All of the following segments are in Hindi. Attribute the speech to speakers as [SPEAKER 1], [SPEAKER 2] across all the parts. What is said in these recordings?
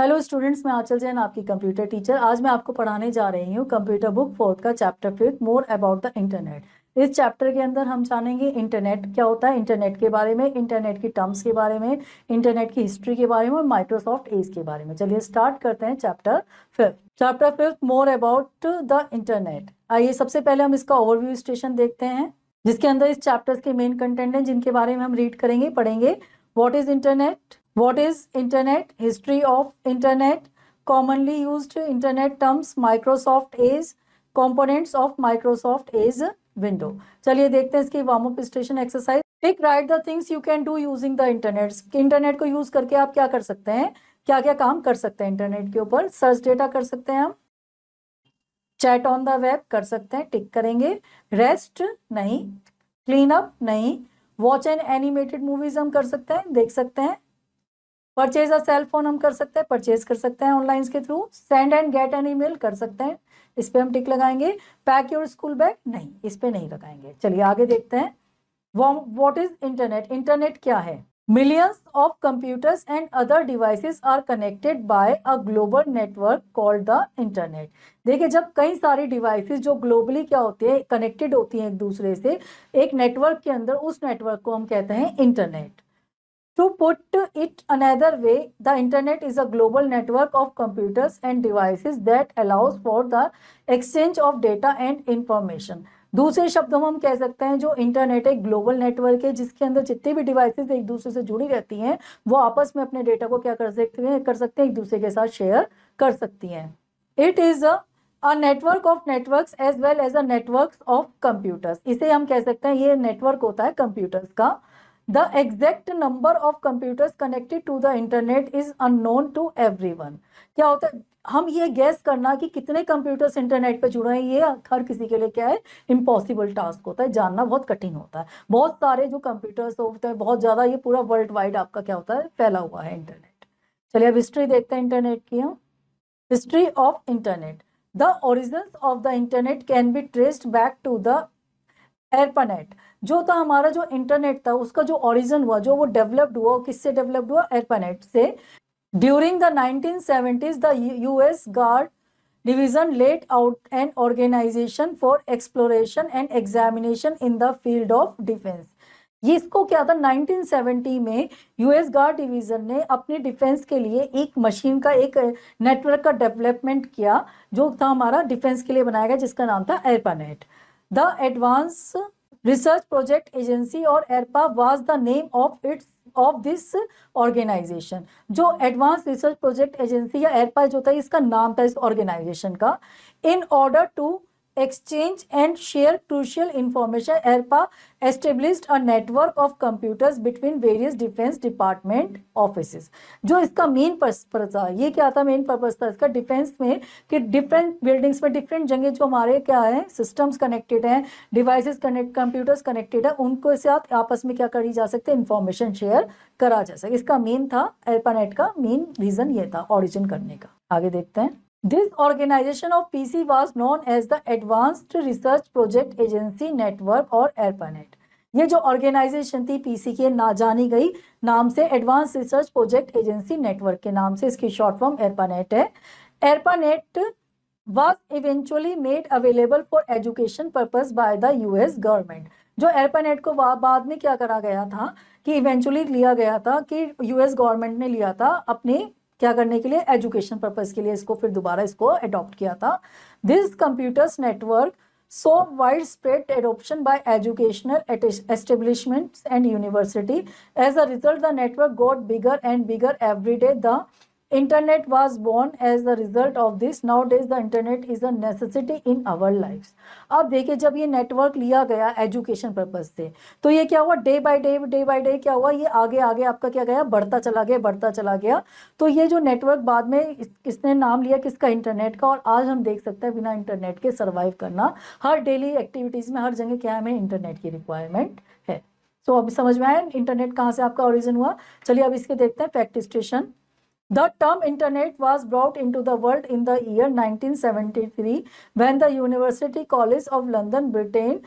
[SPEAKER 1] हेलो स्टूडेंट्स मैं आचल जैन आपकी कंप्यूटर टीचर आज मैं आपको पढ़ाने जा रही हूँ कंप्यूटर बुक फोर्थ का chapter fifth more about the internet इस चैप्टर के अंदर हम जानेंगे इंटरनेट क्या होता है इंटरनेट के बारे में इंटरनेट की टर्म्स के बारे में इंटरनेट की हिस्ट्री के बारे में और माइक्रोसॉफ्ट एज के बारे में चलिए स्टार्ट करते हैं chapter fifth chapter fifth more about the internet आइए सबसे पहले हम इसका ओवरव्यू स्टेशन देखते हैं जिसके अंदर इस चैप्टर के मेन कंटेंट हैं जिनके बारे में हम रीड करेंगे पढ़ेंगे what is internet What is internet? History of internet. Commonly used internet terms Microsoft Edge. Components of Microsoft Edge window चलिए देखते हैं इसकी warm up station exercise take right the things you can do using the internet internet को यूज करके आप क्या कर सकते हैं क्या क्या काम कर सकते हैं इंटरनेट के ऊपर सर्च डेटा कर सकते हैं हम चैट ऑन द वेब कर सकते हैं टिक करेंगे रेस्ट नहीं क्लीन अप नहीं वॉच एंड एनिमेटेड मूवीज हम कर सकते हैं देख सकते हैं परचेज अ सेल फोन हम कर सकते हैं परचेज कर सकते हैं ऑनलाइन के through send and get an email कर सकते हैं इस पर हम टिक लगाएंगे पैक योर स्कूल बैग नहीं इस पर नहीं लगाएंगे चलिए आगे देखते हैं वॉट इज इंटरनेट इंटरनेट क्या है millions of computers and other devices are connected by a global network called the internet देखिए जब कई सारी डिवाइसेस जो ग्लोबली क्या होते हैं कनेक्टेड होती हैं एक दूसरे से एक नेटवर्क के अंदर उस नेटवर्क को हम कहते हैं internet To put it another way, the internet is a global network of computers and devices that allows for the exchange of data and information. दूसरे शब्दों में हम कह सकते हैं जो इंटरनेट एक ग्लोबल नेटवर्क है जिसके अंदर जितनी भी डिवाइसेस एक दूसरे से जुड़ी रहती हैं वो आपस में अपने डेटा को क्या कर सकते हैं कर सकते हैं एक दूसरे के साथ शेयर कर सकती हैं it is a network of networks as well as a network of computers इसे हम कह सकते हैं ये नेटवर्क होता है कंप्यूटर्स का The number of of connected to the internet is unknown unknown to everyone. क्या होता है हम ये गैस करना कि कितने कंप्यूटर्स इंटरनेट पर जुड़े हैं ये हर किसी के लिए क्या है इम्पॉसिबल टास्क होता है जानना बहुत कठिन होता है बहुत सारे जो कंप्यूटर्स होते हैं बहुत ज़्यादा ये पूरा वर्ल्ड वाइड आपका क्या होता है फैला हुआ है इंटरनेट चलिए अब हिस्ट्री देखते हैं इंटरनेट की हम history of internet the origin of the internet can be traced back to the ARPANET जो था हमारा जो इंटरनेट था उसका जो ओरिजिन हुआ जो वो डेवलप्ड हुआ किससे डेवलप्ड हुआ एरपानेट से during the nineteen seventies the US guard division let out an organisation for exploration and examination in the field of defence ये इसको क्या था 1970 में यूएस गार्ड डिवीजन ने अपने डिफेंस के लिए एक मशीन का एक नेटवर्क का डेवलपमेंट किया जो था हमारा डिफेंस के लिए बनाया गया जिसका नाम था ARPANET the advance research project agency और ARPA was the name of its of this organisation जो एडवांस रिसर्च प्रोजेक्ट एजेंसी या एरपा जो था इसका नाम था इस ऑर्गेनाइजेशन का in order to exchange and share crucial information. ERPA established a network of computers between various defense department offices. जो इसका मेन पर्पज था ये क्या था मेन पर्पज था इसका डिफेंस में कि डिफरेंट बिल्डिंग्स में डिफरेंट जगह जो हमारे क्या है सिस्टम्स कनेक्टेड हैं डिवाइस कनेक्ट कंप्यूटर्स कनेक्टेड है उनको साथ आपस में क्या करी जा सकते हैं इंफॉर्मेशन शेयर करा जा सकता इसका मेन था एल्पानेट का मेन रीजन ये था ऑरिजिन करने का आगे देखते हैं This organization of PC was known as the Advanced Research Project Agency Network or ARPANET. ये जो ऑर्गेनाइजेशन थी पीसी के ना जानी गई नाम से advance research project agency network के नाम से इसकी शॉर्ट फॉर्म एयरपानेट है ARPANET was eventually made available for education purpose by the US government जो एयरपानेट को बाद में क्या करा गया था कि इवेंचुअली लिया गया था कि यूएस गवर्नमेंट ने लिया था अपने क्या करने के लिए एजुकेशन पर्पज़ के लिए इसको फिर दोबारा इसको अडॉप्ट किया था this computers network so wide spread adoption by educational establishment and university as a result the network got bigger and bigger every day the internet was born as the result of this now the the internet is necessity in our life अब देखिए जब ये नेटवर्क लिया गया एजुकेशन पर्पज से तो ये क्या हुआ day by day day by day क्या हुआ ये आगे आगे आपका क्या गया बढ़ता चला गया बढ़ता चला गया तो ये जो नेटवर्क बाद में इस, इसने नाम लिया किसका इंटरनेट का और आज हम देख सकते हैं बिना इंटरनेट के सर्वाइव करना हर डेली एक्टिविटीज़ में हर जगह क्या हमें इंटरनेट की रिक्वायरमेंट है सो so, अभी समझ में आए इंटरनेट कहाँ से आपका ओरिजिन हुआ चलिए अब इसके देखते हैं fact station The term internet was brought into the world in the year 1973 when the University College of London, Britain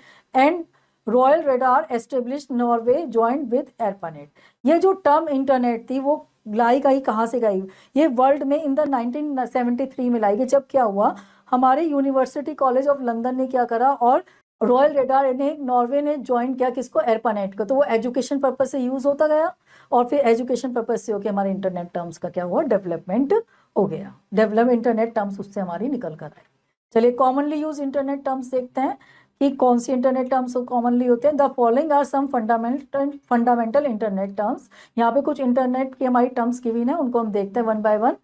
[SPEAKER 1] and royal radar establish Norway joint with ARPANET ये जो टर्म इंटरनेट थी वो लाई गई कहाँ से गई ये वर्ल्ड में इन द 1973 में लाई गई जब क्या हुआ हमारे यूनिवर्सिटी कॉलेज ऑफ लंदन ने क्या करा और रॉयल रेडार ने नॉर्वे ने ज्वाइन किया किसको एरपानेट को तो वो एजुकेशन पर्पज से यूज़ होता गया और फिर एजुकेशन पर्पज से होकर हमारे इंटरनेट टर्म्स का क्या हुआ डेवलपमेंट हो गया डेवलप इंटरनेट टर्म्स उससे हमारी निकल कर आई चलिए कॉमनली यूज इंटरनेट टर्म्स देखते हैं कि कौन सी इंटरनेट टर्म्स कॉमनली होते हैं the following are some fundamental fundamental internet terms यहाँ पे कुछ इंटरनेट की हमारी टर्म्स की भी है उनको हम देखते हैं वन बाय वन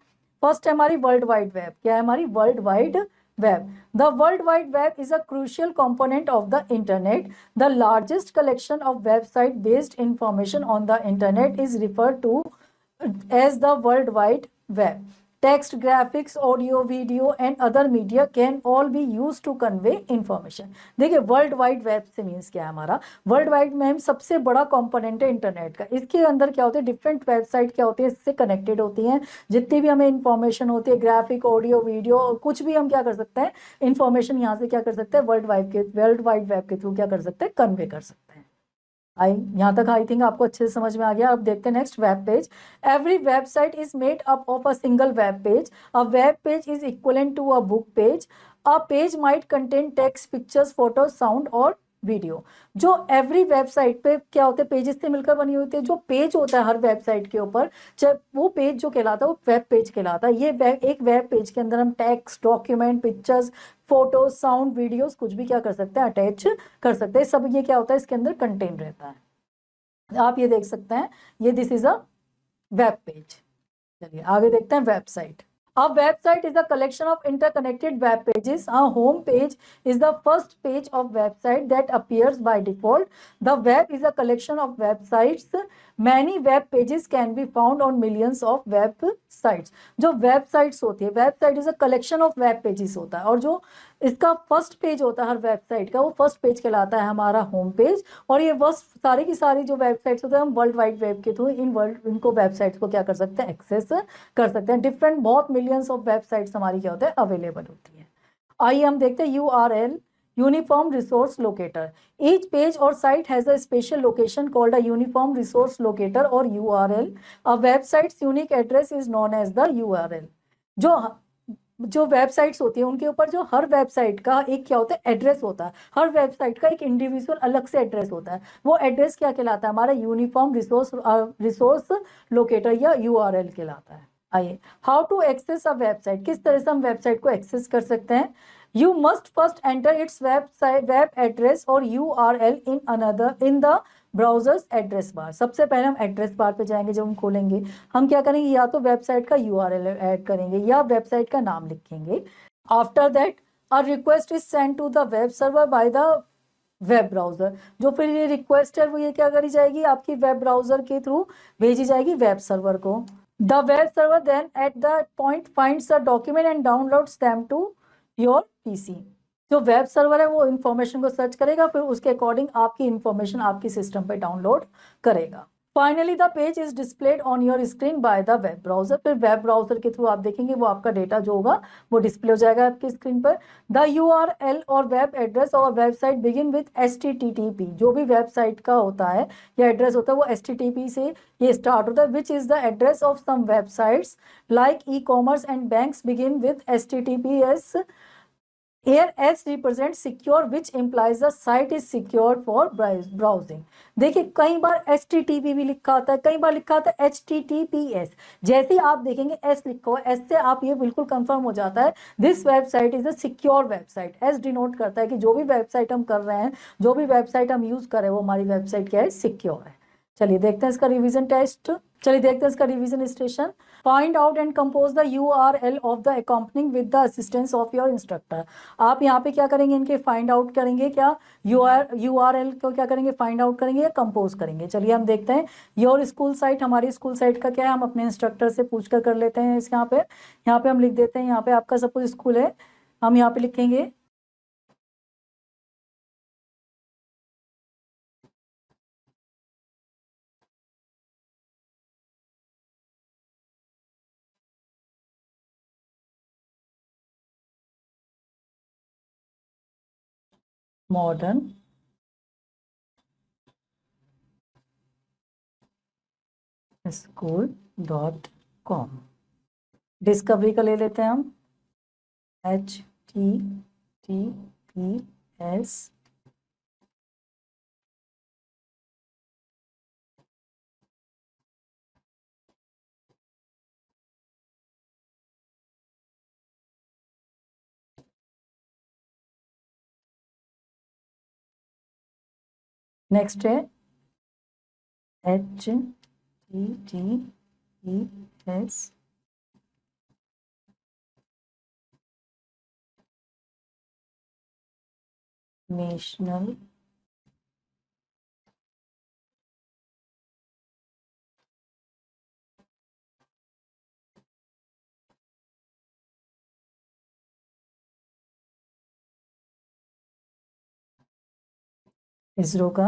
[SPEAKER 1] फर्स्ट है हमारी वर्ल्ड वाइड वेब क्या है हमारी world wide Web. The World Wide Web is a crucial component of the Internet. The largest collection of website-based information on the Internet is referred to as the World Wide Web. Text graphics audio video and other media can all be use to convey information देखिए वर्ल्ड वाइड वेब से मीन्स क्या है हमारा वर्ल्ड वाइड मैम सबसे बड़ा कॉम्पोनेंट है इंटरनेट का इसके अंदर क्या होते हैं डिफरेंट वेबसाइट क्या होती है इससे कनेक्टेड होती हैं जितनी भी हमें इन्फॉर्मेशन होती है ग्राफिक ऑडियो वीडियो कुछ भी हम क्या कर सकते हैं इन्फॉर्मेशन यहाँ से क्या कर सकते हैं वर्ल्ड वाइड के वर्ल्ड वाइड वेब के थ्रू क्या कर सकते हैं कन्वे कर सकते हैं आई यहाँ तक आई थिंक आपको अच्छे से समझ में आ गया अब देखते हैं next web page every website is made up of a single web page a web page is equivalent to a book page a page might contain text pictures photo sound और वीडियो जो एवरी वेबसाइट पे क्या होते हैं पेजेस से मिलकर बनी होती है जो पेज होता है हर वेबसाइट के ऊपर जब वो पेज जो कहलाता है वो वेब पेज कहलाता है ये वेब एक वेब पेज के अंदर हम text document pictures photos sound videos कुछ भी क्या कर सकते हैं अटैच कर सकते हैं सब ये क्या होता है इसके अंदर कंटेन रहता है आप ये देख सकते हैं ये this is a web page चलिए आगे देखते हैं website A website is a collection of interconnected web pages. A home page is the first page of website that appears by default. The web is a collection of websites. Many web pages can be found on millions of websites. जो websites होती है website is a collection of web pages होता है और जो इसका फर्स्ट पेज होता है हर वेबसाइट का वो फर्स्ट पेज कहलाता है हमारा होम पेज और ये बस सारी की सारी जो वेबसाइट्स होते हैं हम वर्ल्ड वाइड वेब के थ्रू इन वर्ल्ड इनको वेबसाइट्स को क्या कर सकते हैं एक्सेस कर सकते हैं डिफरेंट बहुत मिलियंस ऑफ वेबसाइट्स हमारी क्या होते हैं अवेलेबल होती है आइए हम देखते हैं U R L uniform resource locator each page or site has a special location called a uniform resource locator और U R L a website's unique address is known as the U R L जो जो वेबसाइट्स होती है उनके ऊपर जो हर वेबसाइट का एक क्या होता है एड्रेस होता है हर वेबसाइट का एक इंडिविजुअल अलग से एड्रेस होता है वो एड्रेस क्या कहलाता है हमारा यूनिफॉर्म रिसोर्स रिसोर्स लोकेटर या यू कहलाता है आइए how to access a website किस तरह से हम वेबसाइट को एक्सेस कर सकते हैं you must first enter its website web address or U R L in another in the browser's address bar सबसे पहले हम एड्रेस बार पे जाएंगे जब हम खोलेंगे हम क्या करेंगे या तो वेबसाइट का यू ऐड करेंगे या वेबसाइट का नाम लिखेंगे after that a request is send to the web server by the web browser जो फिर ये रिक्वेस्ट है वो ये क्या करी जाएगी आपकी वेब ब्राउजर के थ्रू भेजी जाएगी वेब सर्वर को the web server then at the point finds the document and downloads them to your PC जो वेब सर्वर है वो इन्फॉर्मेशन को सर्च करेगा फिर उसके अकॉर्डिंग आपकी इन्फॉर्मेशन आपकी सिस्टम पे डाउनलोड करेगा finally the page is displayed on your screen by the web browser फिर वेब ब्राउजर के थ्रू आप देखेंगे वो आपका डेटा जो होगा वो डिस्प्ले हो जाएगा आपकी स्क्रीन पर the U R L or web address or website begin with S T T T P जो भी वेबसाइट का होता है या एड्रेस होता है वो एस टी टी पी से ये स्टार्ट होता है which is the address of some websites like e commerce and banks begin with S T T P S Here X represent secure which implies the site is secure for browsing. देखिए कई बार एच भी लिखा होता है कई बार लिखा होता है H T T P S जैसे आप देखेंगे एस लिखा हुआ एस से आप ये बिल्कुल कंफर्म हो जाता है this website is a secure website S denote करता है कि जो भी वेबसाइट हम कर रहे हैं जो भी वेबसाइट हम यूज़ कर रहे हैं वो हमारी वेबसाइट क्या है सिक्योर है चलिए देखते हैं इसका रिविजन टेस्ट चलिए देखते हैं इसका revision station find out and compose the U R L of the accompanying with the assistance of your instructor आप यहाँ पे क्या करेंगे इनके फाइंड आउट करेंगे क्या U R U R L को क्या करेंगे फाइंड आउट करेंगे या कंपोज करेंगे चलिए हम देखते हैं योर स्कूल साइट हमारी स्कूल साइट का क्या है हम अपने इंस्ट्रक्टर से पूछ कर कर लेते हैं इस यहाँ पे
[SPEAKER 2] यहाँ पे हम लिख देते हैं यहाँ पे आपका सपोज स्कूल है हम यहाँ पे लिखेंगे modern school dot com discovery का ले लेते हैं हम H T T P S Next, H T T E S National ISRO का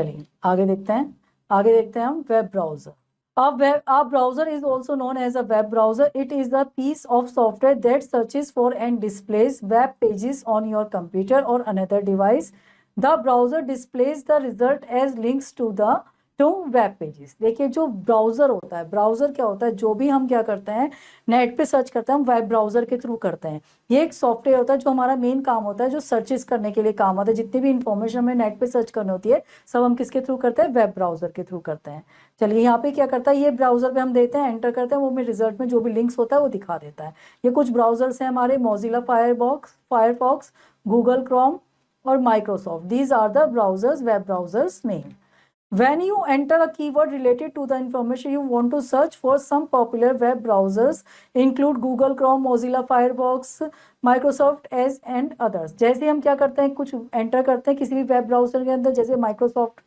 [SPEAKER 2] चलिए आगे देखते हैं आगे देखते हैं हम web browser A, web, a browser is also
[SPEAKER 1] known as a web browser. It is the piece of software that searches for and displays web pages on your computer or another device. The browser displays the result as links to the क्यों वेब पेजेस देखिए जो ब्राउज़र होता है ब्राउज़र क्या होता है जो भी हम क्या करते हैं नेट पे सर्च करते हैं हम वेब ब्राउज़र के थ्रू करते हैं ये एक सॉफ्टवेयर होता है जो हमारा मेन काम होता है जो सर्चेस करने के लिए काम आता है जितनी भी इन्फॉर्मेशन हमें नेट पे सर्च करनी होती है सब हम किसके थ्रू करते हैं वेब ब्राउज़र के थ्रू करते हैं चलिए यहाँ पे क्या करता है ये ब्राउज़र पे हम देते हैं एंटर करते हैं वो हमें रिजल्ट में जो भी लिंक्स होता है वो दिखा देता है ये कुछ ब्राउज़र्स हैं हमारे Mozilla firebox Firefox Google Chrome और Microsoft these are the browsers web browsers main When you enter a keyword related to the information you want to search for, some popular web browsers include Google Chrome, Mozilla Firefox, Microsoft edge and others जैसे हम क्या करते हैं कुछ एंटर करते हैं किसी भी वेब ब्राउजर के अंदर जैसे माइक्रोसॉफ्ट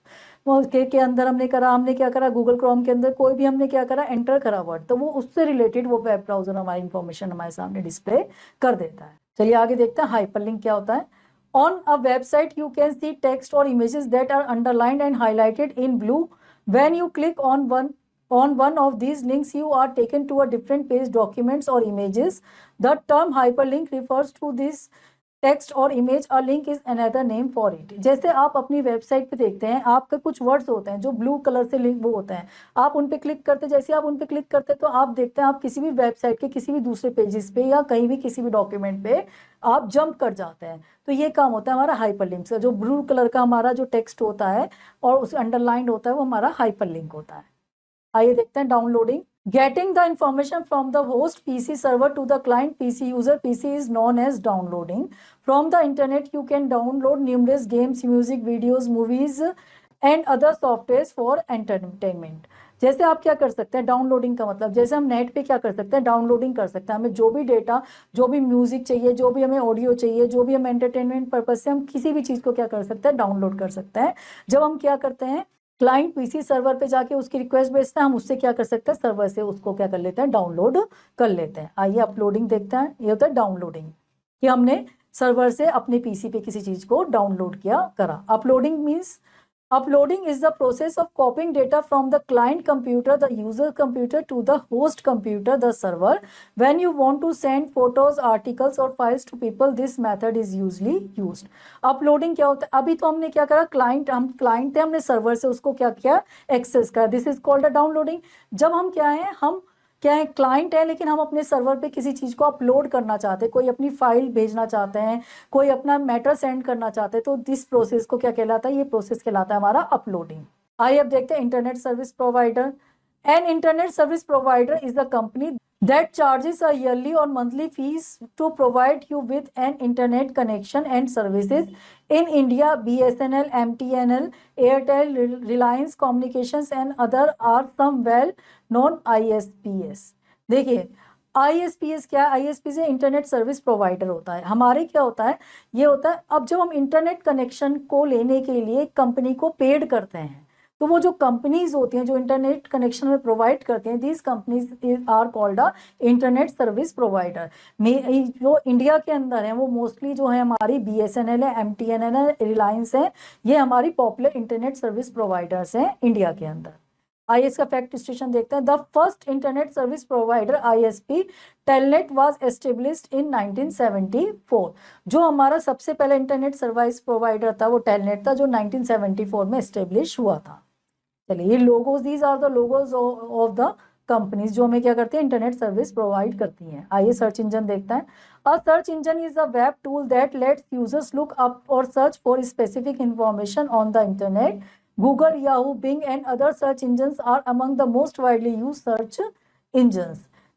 [SPEAKER 1] के के अंदर हमने करा हमने क्या करा गूगल क्रोम के अंदर कोई भी हमने क्या करा एंटर करा वर्ड तो वो उससे रिलेटेड वो वेब ब्राउजर हमारी इंफॉर्मेशन हमारे सामने डिस्प्ले कर देता है चलिए आगे देखते हैं हाइपरलिंक क्या होता है on a website you can see text or images that are underlined and highlighted in blue when you click on one on one of these links you are taken to a different page documents or images the term hyperlink refers to this text or image और link is another name for it जैसे आप अपनी वेबसाइट पे देखते हैं आपके कुछ वर्ड्स होते हैं जो ब्लू कलर से लिंक वो होते हैं आप उन पे क्लिक करते जैसे आप उन पे क्लिक करते तो आप देखते हैं आप किसी भी वेबसाइट के किसी भी दूसरे पेजेस पे या कहीं भी किसी भी डॉक्यूमेंट पे आप जंप कर जाते हैं तो ये काम होता है हमारा हाइपर लिंक का जो ब्लू कलर का हमारा जो टेक्स्ट होता है और उस अंडरलाइंड होता है वो हमारा हाइपर लिंक होता है आइए देखते हैं downloading getting the information from the host PC server to the client PC user PC is known as downloading from the internet you can download numerous games music videos movies and other software for entertainment जैसे आप क्या कर सकते हैं डाउनलोडिंग का मतलब जैसे हम नेट पे क्या कर सकते हैं डाउनलोडिंग कर सकते हैं हमें जो भी डेटा जो भी म्यूजिक चाहिए जो भी हमें ऑडियो चाहिए जो भी हम एंटरटेनमेंट पर्पज से हम किसी भी चीज़ को क्या कर सकते हैं डाउनलोड कर सकते हैं जब हम क्या करते हैं क्लाइंट पीसी सर्वर पे जाके उसकी रिक्वेस्ट भेजते हैं हम उससे क्या कर सकते हैं सर्वर से उसको क्या कर लेते हैं डाउनलोड कर लेते हैं आइए अपलोडिंग देखते हैं ये होता है डाउनलोडिंग कि हमने सर्वर से अपने पीसी पे किसी चीज़ को डाउनलोड किया करा uploading means Uploading is the process of copying data from the client computer, the user computer to the host computer, the server. When you want to send photos, articles or files to people, this method is usually used. Uploading क्या होता है अभी तो हमने क्या करा क्लाइंट हम क्लाइंट थे हमने सर्वर से उसको क्या किया एक्सेस करा दिस इज कॉल्ड डाउनलोडिंग जब हम क्या है हम क्या है क्लाइंट है लेकिन हम अपने सर्वर पे किसी चीज़ को अपलोड करना चाहते हैं कोई अपनी फाइल भेजना चाहते हैं कोई अपना मैटर सेंड करना चाहते हैं तो दिस प्रोसेस को क्या कहलाता है ये प्रोसेस कहलाता है हमारा अपलोडिंग आइए अब देखते हैं internet service provider an internet service provider is the company that charges a yearly or monthly fees to provide you with an internet connection and services in india bsnl mtnl airtel reliance communications and other are some well known isps देखिए एस क्या है पी से इंटरनेट सर्विस प्रोवाइडर होता है हमारे क्या होता है ये होता है अब जब हम इंटरनेट कनेक्शन को लेने के लिए कंपनी को पेड करते हैं तो वो जो कंपनीज होती हैं जो इंटरनेट कनेक्शन में प्रोवाइड करती हैं these companies are called a internet service provider जो इंडिया के अंदर है वो मोस्टली जो है हमारी बी एस एन एल है एम टी एन एल है रिलायंस है ये हमारी पॉपुलर इंटरनेट सर्विस प्रोवाइडर्स हैं इंडिया के अंदर आई का फैक्ट स्टेशन देखते हैं the first internet service provider I S P Telenet was establish in 1974 जो हमारा सबसे पहला इंटरनेट सर्विस प्रोवाइडर था वो टेलनेट था जो 1974 में एस्टेब्लिश हुआ था चलिए ये logos these are the logos of the companies जो हमें क्या करती है इंटरनेट सर्विस प्रोवाइड करती हैं आइए सर्च इंजन देखता है a search engine is a web tool that lets users look up और search for specific information on the internet Google Yahoo Bing and other search engine are among the most widely use search engine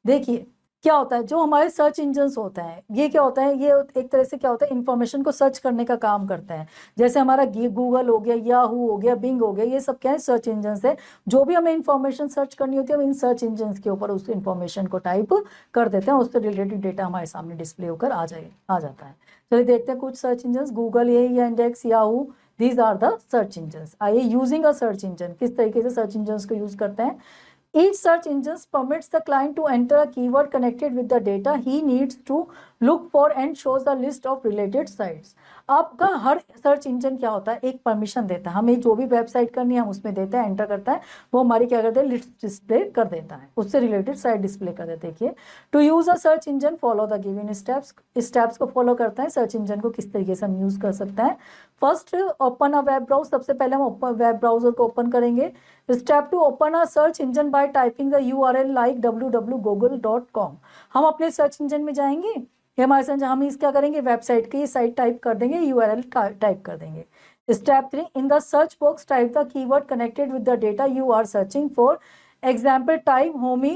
[SPEAKER 1] देखिए क्या होता है जो हमारे सर्च इंजन होते हैं ये क्या होता है ये एक तरह से क्या होता है इन्फॉर्मेशन को सर्च करने का काम करते हैं जैसे हमारा गूगल हो गया याहू हो गया बिंग हो गया ये सब क्या है सर्च इंजन है जो भी हमें इन्फॉर्मेशन सर्च करनी होती है हम इन सर्च इंजन के ऊपर उस इन्फॉर्मेशन को टाइप कर देते हैं उससे रिलेटेड डेटा हमारे सामने डिस्प्ले होकर आ जाए आ जाता है चलिए तो देखते हैं कुछ सर्च इंजन गूगल ये या index Yahoo these are the search engine I using a search engine किस तरीके से सर्च इंजन को यूज करते हैं Each search engine permits the client to enter a keyword connected with the data he needs to look for and shows the list of related sites आपका हर सर्च इंजन क्या होता है एक परमिशन देता है हमें जो भी वेबसाइट करनी है हम उसमें देते हैं एंटर करता है वो हमारी क्या करते हैं लिस्ट डिस्प्ले कर देता है उससे रिलेटेड साइट डिस्प्ले कर देते देखिए to use a search engine follow the given steps steps को फॉलो करता है सर्च इंजन को किस तरीके से हम यूज़ कर सकते हैं first open a web browse सबसे पहले हम वेब ब्राउजर को ओपन करेंगे step two open a search engine by typing the U R like W W Google dot com हम अपने सर्च इंजन में जाएंगे ये हमारे साथ हम इस क्या करेंगे वेबसाइट की साइट टाइप कर देंगे यू टाइप कर देंगे step three in the search box type the keyword connected with the data you are searching for example type Homi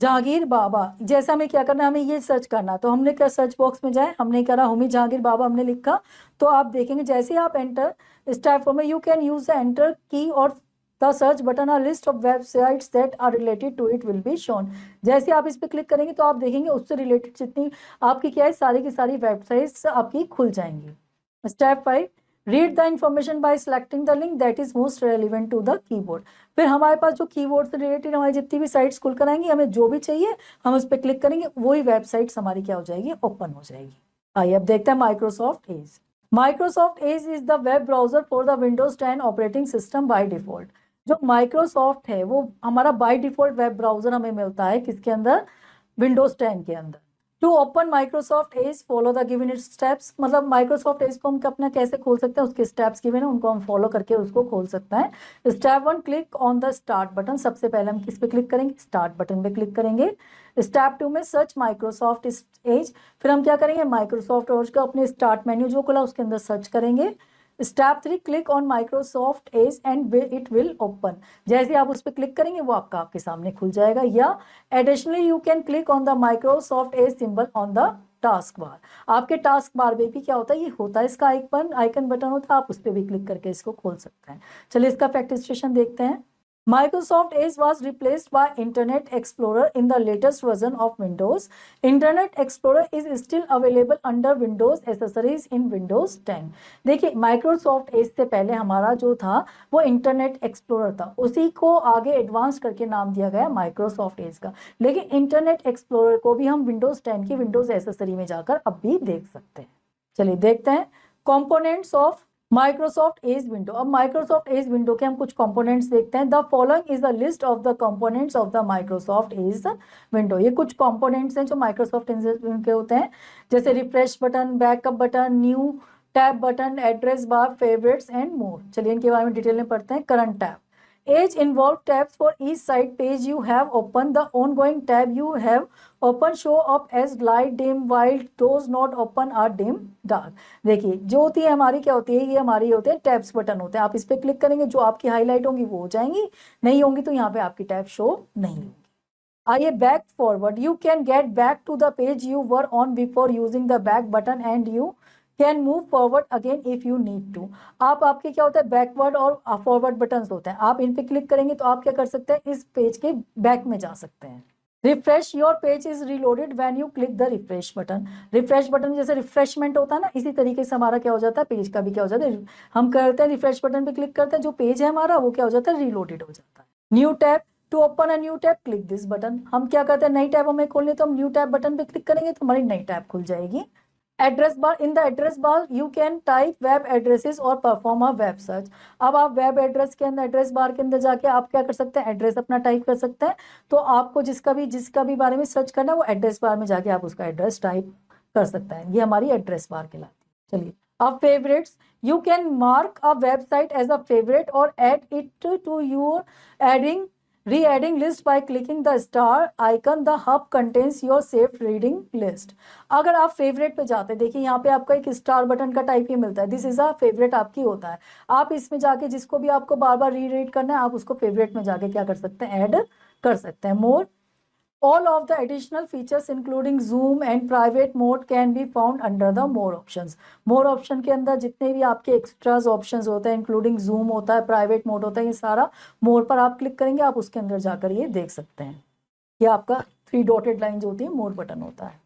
[SPEAKER 1] Jahangir Bhabha जैसा हमें क्या करना है हमें ये सर्च करना तो हमने क्या सर्च बॉक्स में जाए हमने करा होमी जहांगीर बाबा हमने लिखा तो आप देखेंगे जैसे ही आप एंटर स्टेप फोर में you can use the enter key और द सर्च बटन और list of websites that are related to it will be shown जैसे आप इस पर क्लिक करेंगे तो आप देखेंगे उससे रिलेटेड जितनी आपकी क्या है सारी की सारी वेबसाइट्स आपकी खुल जाएंगी step five read the information by selecting the link that is most relevant to the keyboard फिर हमारे पास जो कीबोर्ड से रिलेटेड हमारी जितनी भी साइट्स खुल कर आएंगी हमें जो भी चाहिए हम उस पर क्लिक करेंगे वही वेबसाइट्स हमारी क्या हो जाएगी ओपन हो जाएगी आइए अब देखते हैं Microsoft Edge Microsoft Edge is the web browser for the Windows ten operating system by default जो माइक्रोसॉफ्ट है वो हमारा बाय डिफॉल्ट वेब ब्राउजर हमें मिलता है किसके अंदर विंडोज टेन के अंदर to open Microsoft Edge follow the given it steps मतलब माइक्रोसॉफ्ट एज को हम अपना कैसे खोल सकते हैं उसके स्टेप्स गिवन है उनको हम फॉलो करके उसको खोल सकते हैं step one click on the start button सबसे पहले हम किस पे क्लिक करेंगे स्टार्ट बटन पे क्लिक करेंगे स्टेप टू में सर्च माइक्रोसॉफ्ट एज फिर हम क्या करेंगे माइक्रोसॉफ्ट और अपने स्टार्ट मेन्यू जो खुला उसके अंदर सर्च करेंगे step three click on Microsoft Edge and it will open जैसे आप उस पर क्लिक करेंगे वो आपका आपके सामने खुल जाएगा या additionally you can click on the Microsoft Edge symbol on the task bar आपके टास्क बार में भी क्या होता है ये होता है इसका आइकन आइकन बटन होता है आप उस पर भी क्लिक करके इसको खोल सकते हैं चलिए इसका प्रैक्टिस देखते हैं Microsoft Edge was replaced by Internet Explorer in the latest version of Windows. Internet Explorer is still available under Windows accessories in Windows 10. देखिए Microsoft Edge से पहले हमारा जो था वो Internet Explorer था उसी को आगे एडवांस करके नाम दिया गया Microsoft Edge का लेकिन Internet Explorer को भी हम Windows 10 की Windows accessory में जाकर अब भी देख सकते हैं चलिए देखते हैं components of Microsoft Edge window अब माइक्रोसॉफ्ट एज विंडो के हम कुछ कंपोनेंट्स देखते हैं the following is the list of the components of the Microsoft Edge window ये कुछ कंपोनेंट्स हैं जो माइक्रोसॉफ्ट के होते हैं जैसे refresh button backup button new tab button address bar favourites and more चलिए इनके बारे में डिटेल में पढ़ते हैं current tab involve involved for for side page you have open the ongoing tab you have open show up as light dim while those not open are dim dark देखिए जो होती है हमारी क्या होती है ये हमारी होते हैं टैब्स बटन होते हैं आप इस पर क्लिक करेंगे जो आपकी हाईलाइट होंगी वो हो जाएंगी नहीं होंगी तो यहाँ पे आपकी टैब शो नहीं होगी आइए back forward you can get back to the page you were on before using the back button and you can move forward again if you need to आप आपके क्या होता है बैकवर्ड और फॉरवर्ड बटन होते हैं आप इन पे क्लिक करेंगे तो आप क्या कर सकते हैं इस पेज के बैक में जा सकते हैं refresh your page is reloaded when you click the refresh button refresh button जैसे रिफ्रेशमेंट होता है ना इसी तरीके से हमारा क्या हो जाता है पेज का भी क्या हो जाता है हम करते हैं रिफ्रेश बटन पे क्लिक करते हैं जो पेज है हमारा वो क्या हो जाता है रिलोडेड हो जाता है new tab to open a new tab click this button हम क्या करते हैं नई टैब हमें खोलने तो हम न्यू टैब बटन पे क्लिक करेंगे तो हमारी नई टैब खुल जाएगी address bar in the address bar you can type web addresses और परफॉर्म अ वेब सर्च अब आप वेब एड्रेस के अंदर एड्रेस बार के अंदर जाके आप क्या कर सकते हैं एड्रेस अपना टाइप कर सकते हैं तो आपको जिसका भी जिसका भी बारे में सर्च करना है वो एड्रेस बार में जाके आप उसका एड्रेस टाइप कर सकते हैं ये हमारी एड्रेस बार के है चलिए अब favourites you can mark a website as a favourite और add it to your adding reading list by clicking the star icon the hub contents your safe reading list अगर आप फेवरेट पे जाते हैं देखिए यहाँ पे आपका एक स्टार बटन का टाइप ही मिलता है दिस इज अ फेवरेट आपकी होता है आप इसमें जाके जिसको भी आपको बार बार री रीड करना है आप उसको फेवरेट में जाके क्या कर सकते हैं ऐड कर सकते हैं मोर All of the additional features including Zoom and private mode can be found under the more options. More option के अंदर जितने भी आपके एक्स्ट्राज options होते हैं including Zoom होता है private mode होता है ये सारा more पर आप क्लिक करेंगे आप उसके अंदर जाकर ये देख सकते हैं ये आपका थ्री डॉटेड लाइन होती है मोर बटन होता है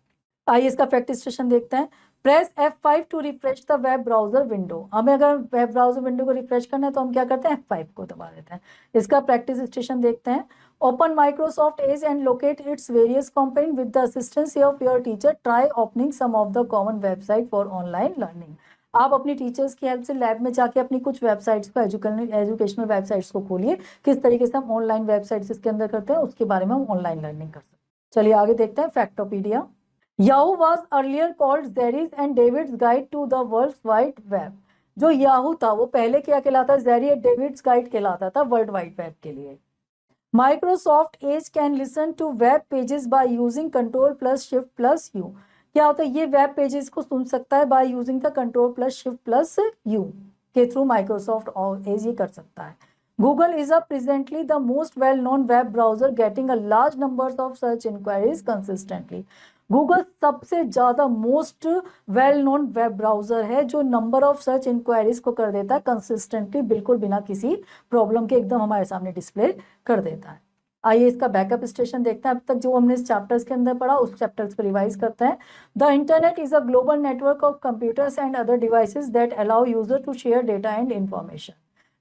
[SPEAKER 1] आइए इसका प्रैक्टिस सेशन देखते हैं press F5 to refresh the web browser window हमें अगर वेब ब्राउजर विंडो को रिफ्रेश करना है तो हम क्या करते हैं F5 को दबा देते हैं इसका प्रैक्टिस स्टेशन देखते हैं Open Microsoft Edge and locate its various components with the assistance of your teacher. Try opening some of the common website for online learning. आप अपनी टीचर्स की हेल्प से लैब में जाके अपनी कुछ वेबसाइट्स को एजुकेशनल वेबसाइट्स को खोलिए किस तरीके से हम ऑनलाइन वेबसाइट्स इसके अंदर करते हैं उसके बारे में हम ऑनलाइन लर्निंग कर सकते हैं चलिए आगे देखते हैं factopedia Yahoo was earlier called Jerry's and David's guide to the world wide web जो याहू था वो पहले क्या कहलाता है जेरी डेविड्स गाइड कहलाता था वर्ल्ड वाइड वेब के लिए Microsoft Edge can listen to web pages by using control plus shift plus U क्या होता है ये वेब पेजेस को सुन सकता है by using the control plus shift plus U के थ्रू माइक्रोसॉफ्ट एज ये कर सकता है Google is a presently the most well known web browser getting a large numbers of search inquiries consistently Google सबसे ज़्यादा most well known web browser है जो नंबर ऑफ सर्च इंक्वायरीज को कर देता है कंसिस्टेंटली बिल्कुल बिना किसी प्रॉब्लम के एकदम हमारे सामने डिस्प्ले कर देता है आइए इसका बैकअप स्टेशन देखते हैं अब तक जो हमने इस चैप्टर्स के अंदर पढ़ा उस चैप्टर्स को रिवाइज करते हैं the internet is a global network of computers and other devices that allow user to share data and information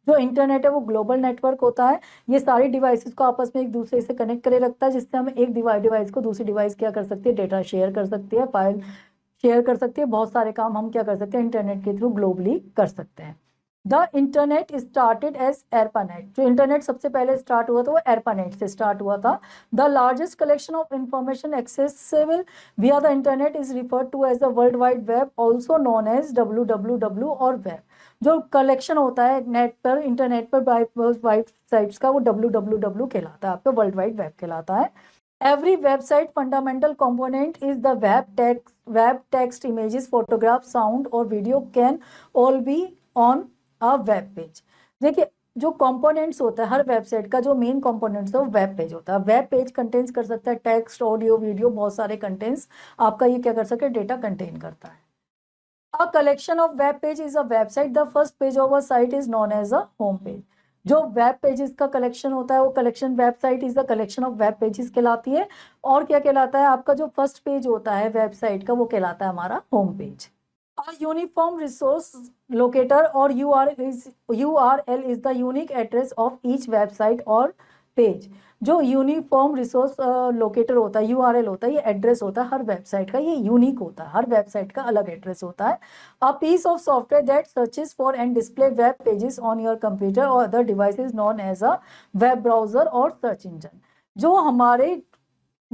[SPEAKER 1] जो इंटरनेट है वो ग्लोबल नेटवर्क होता है ये सारी डिवाइसेस को आपस में एक दूसरे से कनेक्ट करे रखता है जिससे हम एक डिवाइस को दूसरी डिवाइस क्या कर सकती है डेटा शेयर कर सकती है फाइल शेयर कर सकती है बहुत सारे काम हम क्या कर सकते हैं इंटरनेट के थ्रू ग्लोबली कर सकते हैं the internet started as ARPANET जो इंटरनेट सबसे पहले स्टार्ट हुआ था वो एरपानेट से स्टार्ट हुआ था the largest collection of information accessible are the internet is referred to as the world wide web also known as W W W और वेब जो कलेक्शन होता है नेट पर इंटरनेट पर वेबसाइट्स का वो डब्ल्यू डब्ल्यू डब्ल्यू कहलाता है आपका वर्ल्ड वाइड वेब कहलाता है every website fundamental component is the web text web text images photograph sound और video can all be on a web page देखिए जो कंपोनेंट्स होता है हर वेबसाइट का जो मेन कंपोनेंट्स है वो वेब पेज होता है वेब पेज कंटेंट्स कर सकता है टेक्स्ट ऑडियो वीडियो बहुत सारे कंटेंट्स आपका ये क्या कर सकता है डेटा कंटेन करता है a collection of web page is a website the first page of a site is known as a home page जो वेब पेजेस का कलेक्शन होता है वो collection website is the collection of web pages कहलाती है और क्या कहलाता है आपका जो फर्स्ट पेज होता है वेबसाइट का वो कहलाता है हमारा home page uniform resource locator और U R U R L is the unique address of each website और पेज जो यूनिफॉर्म रिसोर्स लोकेटर होता है एल होता है ये एड्रेस होता है हर वेबसाइट का ये यूनिक होता है हर वेबसाइट का अलग एड्रेस होता है a piece of software that searches for and display web pages on your computer और other devices known as a web browser और सर्च इंजन जो हमारे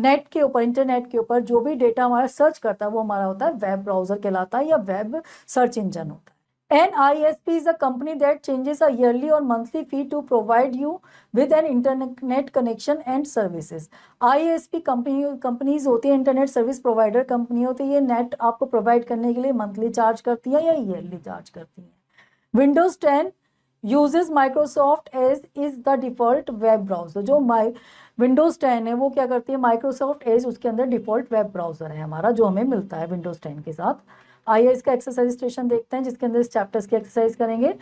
[SPEAKER 1] नेट के ऊपर इंटरनेट के ऊपर जो भी डेटा हमारा सर्च करता है वो हमारा होता है वेब ब्राउजर कहलाता है या वेब सर्च इंजन होता है an I An ISP is a company changes changes और monthly fee to provide you with an internet connection and services I S P company companies होती है इंटरनेट सर्विस प्रोवाइडर कंपनी होती है ये नेट आपको प्रोवाइड करने के लिए मंथली चार्ज करती है या ईयरली चार्ज करती है Windows ten uses Microsoft Edge is the default web browser जो माई विंडोज टेन है वो क्या करती है माइक्रोसॉफ्ट एज उसके अंदर डिफॉल्ट वेब ब्राउजर है हमारा जो हमें मिलता है विंडोज टेन के साथ आइए इसका एक्सरसाइज स्टेशन देखते हैं जिसके अंदर इस चैप्टर्स की एक्सरसाइज करेंगे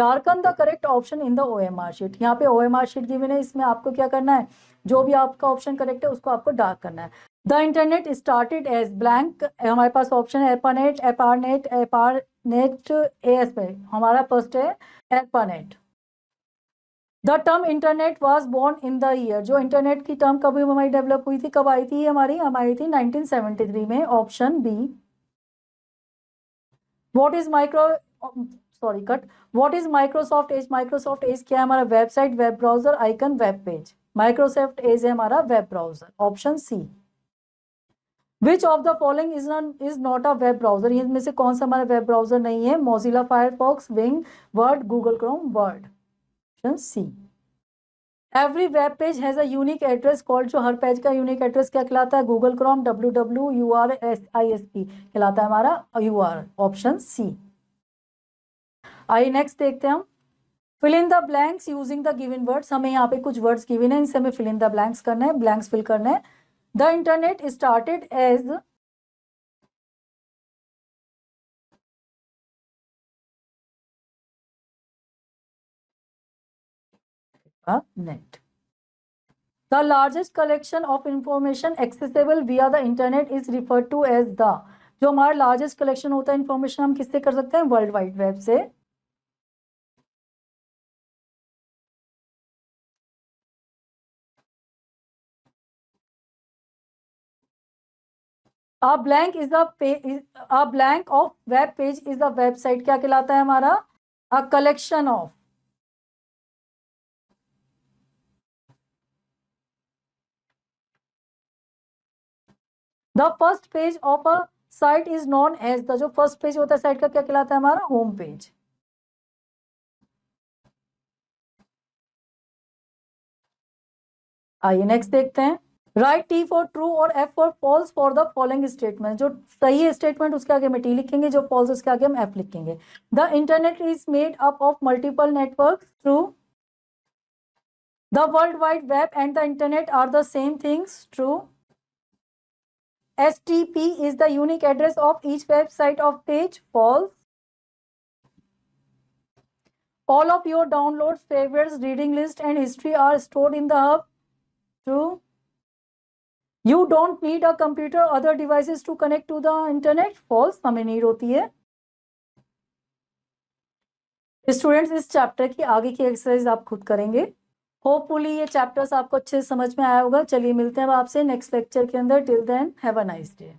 [SPEAKER 1] darken the correct option in the O M R sheet यहाँ पे O M R sheet given है इसमें आपको क्या करना है जो भी आपका ऑप्शन करेक्ट है उसको आपको डार्क करना है the internet started as blank हमारे पास ऑप्शन है एपानेट एपारनेट एपारनेट ए एस पे हमारा फर्स्ट है ARPANET the term internet was born in the year जो इंटरनेट की टर्म कभी हमारी डेवलप हुई थी कब आई थी हमारी हमारी थी नाइनटीन सेवेंटी थ्री में option B what is micro sorry cut what is Microsoft Edge Microsoft Edge क्या है हमारा website web browser icon web page Microsoft Edge है हमारा web browser option C which of the following is not is not a web browser इनमें से कौन सा हमारा वेब ब्राउजर नहीं है Mozilla Firefox wing word Google Chrome word option C every web page has a unique address called जो हर पेज का यूनिक एड्रेस क्या कहलाता है Google Chrome W W U R S I S P कहलाता है हमारा यू आर ऑप्शन सी आइए नेक्स्ट देखते हैं हम fill in the blanks using the given words हमें यहाँ पे कुछ वर्ड्स गिविन है इनसे हमें फिल इन द ब्लैंक्स करना है ब्लैंक्स फिल करना है the
[SPEAKER 2] internet started as a net the largest collection of information
[SPEAKER 1] accessible via the internet is referred to as the जो हमारा लार्जेस्ट कलेक्शन होता है इंफॉर्मेशन हम
[SPEAKER 2] किससे कर सकते हैं वर्ल्ड वाइड वेब से blank is a blank of web page is the website क्या कहलाता है हमारा a collection of
[SPEAKER 1] first page of a site is known as the जो फर्स्ट पेज होता है साइट
[SPEAKER 2] का क्या कहलाता है हमारा होम पेज आइए नेक्स्ट देखते हैं राइट टी फॉर ट्रू
[SPEAKER 1] और F for false for the following statement जो सही स्टेटमेंट उसके आगे हम टी लिखेंगे जो फॉल्स उसके आगे हम एफ लिखेंगे the internet is made up of multiple network through the world wide web and the internet are the same things true STP is the unique address of each website of page. False. All of your downloads, favorites, reading list and history are stored in the hub. True. You don't need a computer or other devices to connect to the internet. False. हमें need होती है स्टूडेंट्स इस चैप्टर की आगे की एक्सरसाइज आप खुद करेंगे होपफुली ये चैप्टर्स आपको अच्छे से समझ में आया होगा चलिए मिलते हैं अब आपसे नेक्स्ट लेक्चर के अंदर till then have a nice day